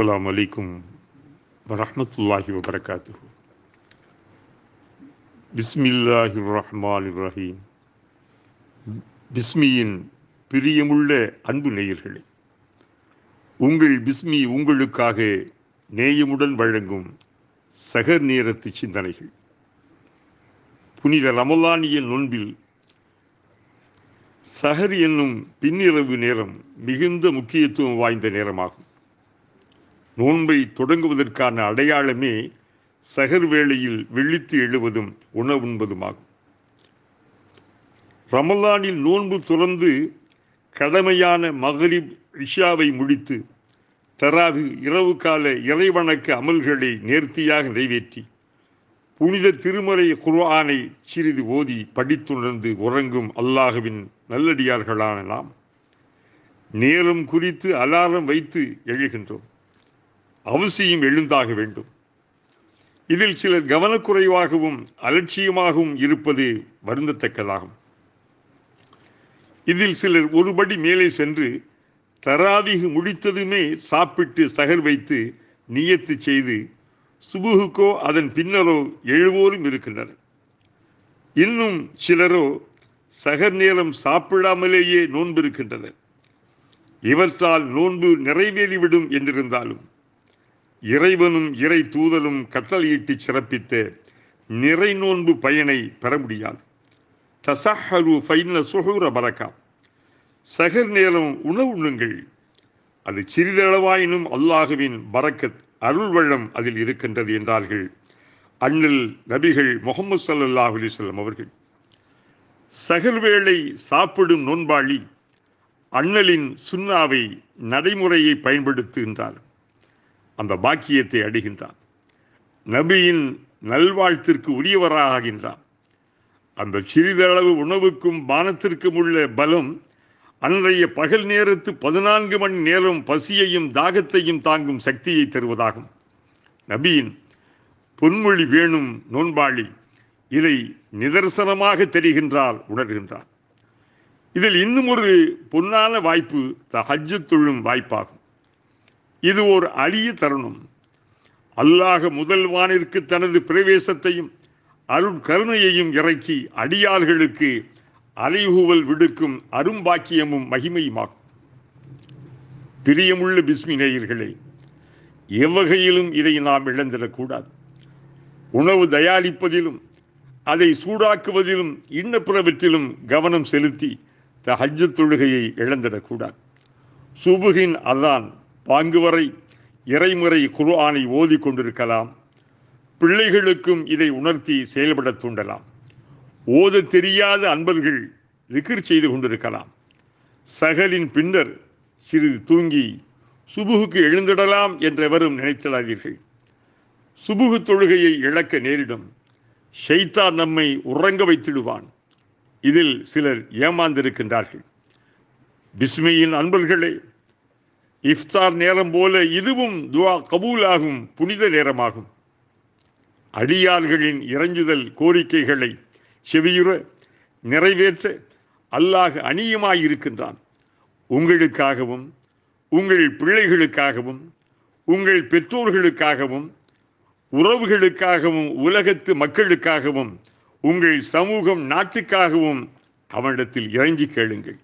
அஸ்லாம் வலைக்கும் வரமத்துல்லாஹி வபரகாத்து பிஸ்மில்லாஹி ரஹ்மான் ரஹீம் பிஸ்மியின் பிரியமுள்ள அன்பு நேயர்களே உங்கள் பிஸ்மி உங்களுக்காக நேயமுடன் வழங்கும் சகர் நேரத்து சிந்தனைகள் புனித ரமலானிய நொன்பில் சஹர் என்னும் பின்னிரவு நேரம் மிகுந்த முக்கியத்துவம் வாய்ந்த நேரமாகும் நோன்பை தொடங்குவதற்கான அடையாளமே சகர் வேளையில் விழித்து எழுவதும் உணவுண்பதுமாகும் ரமலானில் நோன்பு துறந்து கடமையான மகரிப் இஷாவை முடித்து தராது இரவு கால இறைவணக்க அமல்களை நேர்த்தியாக நிறைவேற்றி புனித திருமறை குர்ஆனை சிறிது ஓதி படித்துணர்ந்து உறங்கும் அல்லாஹுவின் நல்லடியார்களான நாம் நேரம் குறித்து அலாரம் வைத்து எழுகின்றோம் அவசியம் எழுந்தாக வேண்டும் இதில் சிலர் கவனக்குறைவாகவும் அலட்சியமாகவும் இருப்பது வருந்தத்தக்கதாகும் இதில் சிலர் ஒருபடி மேலே சென்று தராவிகு முடித்ததுமே சாப்பிட்டு சகர் வைத்து நியத்து செய்து சுபுகுக்கோ அதன் பின்னரோ எழுவோரும் இருக்கின்றனர் இன்னும் சிலரோ சகர் நேரம் சாப்பிடாமலேயே நோன்பிருக்கின்றனர் இவற்றால் நோன்பு நிறைவேறிவிடும் என்றிருந்தாலும் இறைவனும் இறை தூதலும் கட்டளையிட்டு சிறப்பித்த நிறை நோன்பு பயனை பெற முடியாது தசஹரு ஃபைன சுகூர பரக்கா சகர் நேரம் உணவுண்ணுங்கள் அது சிறிதளவாயினும் அல்லாஹுவின் பரக்கத் அருள் வளம் அதில் இருக்கின்றது என்றார்கள் அண்ணில் நபிகள் முகமது சல்லாஹ் அலிசல்லம் அவர்கள் சகல் வேளை சாப்பிடும் நோன்பாளி அண்ணலின் சுண்ணாவை நடைமுறையை பயன்படுத்துகின்றார் அந்த பாக்கியத்தை அடைகின்றான் நபியின் நல்வாழ்த்திற்கு உரியவராகின்றான் அந்த சிறிதளவு உணவுக்கும் பானத்திற்கும் உள்ள பலம் அன்றைய பகல் நேரத்து பதினான்கு மணி நேரம் பசியையும் தாகத்தையும் தாங்கும் சக்தியை தருவதாகும் நபியின் பொன்மொழி வேணும் நோன்பாளி இதை நிதர்சனமாக தெரிகின்றார் உணர்கின்றார் இதில் இன்னும் ஒரு பொன்னான வாய்ப்பு த ஹஜ்ஜு தொழும் வாய்ப்பாகும் இது ஒரு அரிய தருணம் அல்லாஹ முதல் வானிற்கு தனது பிரவேசத்தையும் அருட்கருணையையும் இறக்கி அடியார்களுக்கு அலைகூவல் விடுக்கும் அரும்பாக்கியமும் மகிமையுமாகும் பிரியமுள்ள பிஸ்மி நேயர்களே எவ்வகையிலும் இதை நாம் இழந்திடக்கூடாது உணவு தயாரிப்பதிலும் அதை சூடாக்குவதிலும் இன்னப்புறவற்றிலும் கவனம் செலுத்தி ஹஜ்ஜத் தொழுகையை இழந்திடக்கூடாது சுபுகின் அதான் பாங்கு வரை இறைமுறை குர்ஆனை ஓதி கொண்டிருக்கலாம் பிள்ளைகளுக்கும் இதை உணர்த்தி செயல்பட தூண்டலாம் ஓத தெரியாத அன்பர்கள் ரிக்கிர் செய்து கொண்டிருக்கலாம் சகலின் பின்னர் சிறிது தூங்கி சுபுகுக்கு எழுந்திடலாம் என்றெவரும் நினைத்திடாதீர்கள் சுபுகு தொழுகையை இழக்க நேரிடும் ஷைத்தா நம்மை உறங்க வைத்திடுவான் இதில் சிலர் ஏமாந்திருக்கின்றார்கள் பிஸ்மியின் அன்பர்களே இஃப்தார் நேரம் போல இதுவும் துவா கபூலாகும் புனித நேரமாகும் அடியார்களின் இறஞ்சுதல் கோரிக்கைகளை செவியுற நிறைவேற்ற அல்லாஹ் அணியுமாயிருக்கின்றான் உங்களுக்காகவும் உங்கள் பிள்ளைகளுக்காகவும் உங்கள் பெற்றோர்களுக்காகவும் உறவுகளுக்காகவும் உலகத்து மக்களுக்காகவும் உங்கள் சமூகம் நாட்டுக்காகவும் அவனிடத்தில் இறைஞ்சி கேளுங்கள்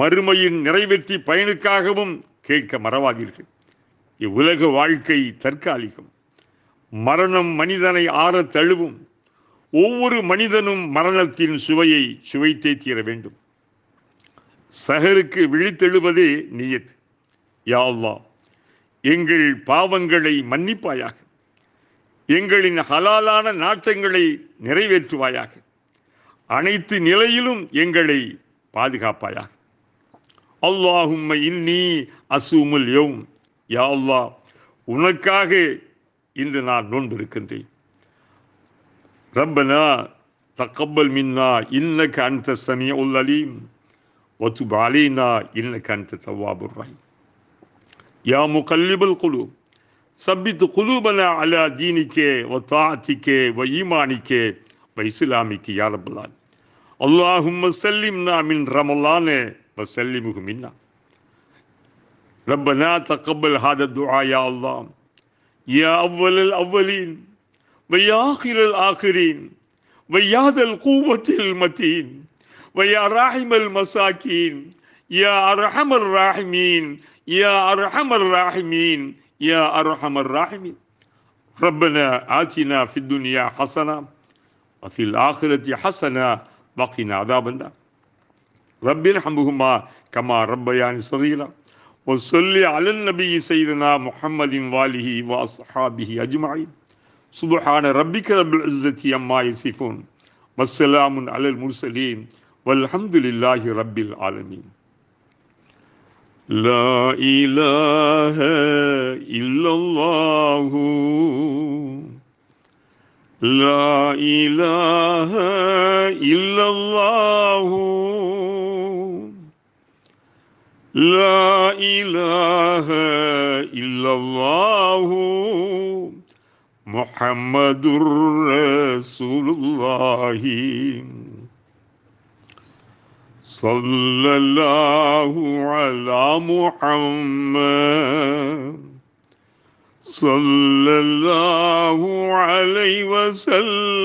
மறுமையின் நிறைவேற்றி பயனுக்காகவும் கேட்க மறவாதீர்கள் இவ்வுலக வாழ்க்கை தற்காலிகம் மரணம் மனிதனை ஆற தழுவும் ஒவ்வொரு மனிதனும் மரணத்தின் சுவையை சுவைத்தே தீர வேண்டும் சகருக்கு விழித்தெழுவதே நியத் யாவா எங்கள் பாவங்களை மன்னிப்பாயாக எங்களின் ஹலாலான நாட்டங்களை நிறைவேற்றுவாயாக அனைத்து நிலையிலும் எங்களை பாதுகாப்பாயாக அல்லாஹும் இன்னி அசூமுல் யோம் யா அல்லாஹ் உனக்காக இன்று நான் நோன்பு இருக்கின்றேன் ரப்பனா தக்கப்பல் மின்னா இன்னக்கு அன்த சமி உல் அலீம் வத்துப் அலீனா இன்னக்கு அன்த தவாபுர் ரஹீம் யா முகல்லிபுல் குலூப் சபித் குலூபனா அலா தீனிக்கே வத்தாத்திக்கே வ ஈமானிக்கே வ இஸ்லாமிக்கு யா ரபுல்லான் அல்லாஹும் சல்லிம்னா மின் ரமலானே فسلمه منا ربنا تقبل هذا الدعاء يا الله يا أول الأولين ويا آخر الآخرين ويا ذا القوة المتين ويا راحم المساكين يا أرحم الراحمين يا أرحم الراحمين يا أرحم الراحمين ربنا آتنا في الدنيا حسنة وفي الآخرة حسنة وقنا عذاب النار رب ارحمهما كما ربياني صغيرا وصلي على النبي سيدنا محمد واله واصحابه اجمعين سبحان ربك رب العزه عما يصفون والسلام على المرسلين والحمد لله رب العالمين لا اله الا الله لا اله الا الله لا إله إلا الله محمد رسول الله صلى الله على محمد صلى الله عليه وسلم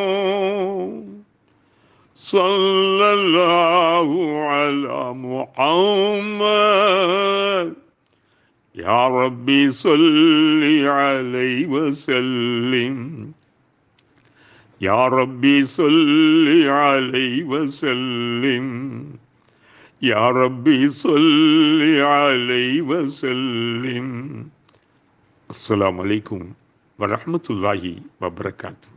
صلى الله على محمد يا ربي صل عليه وسلم يا ربي صل عليه وسلم يا ربي صل عليه وسلم السلام عليكم ورحمة الله وبركاته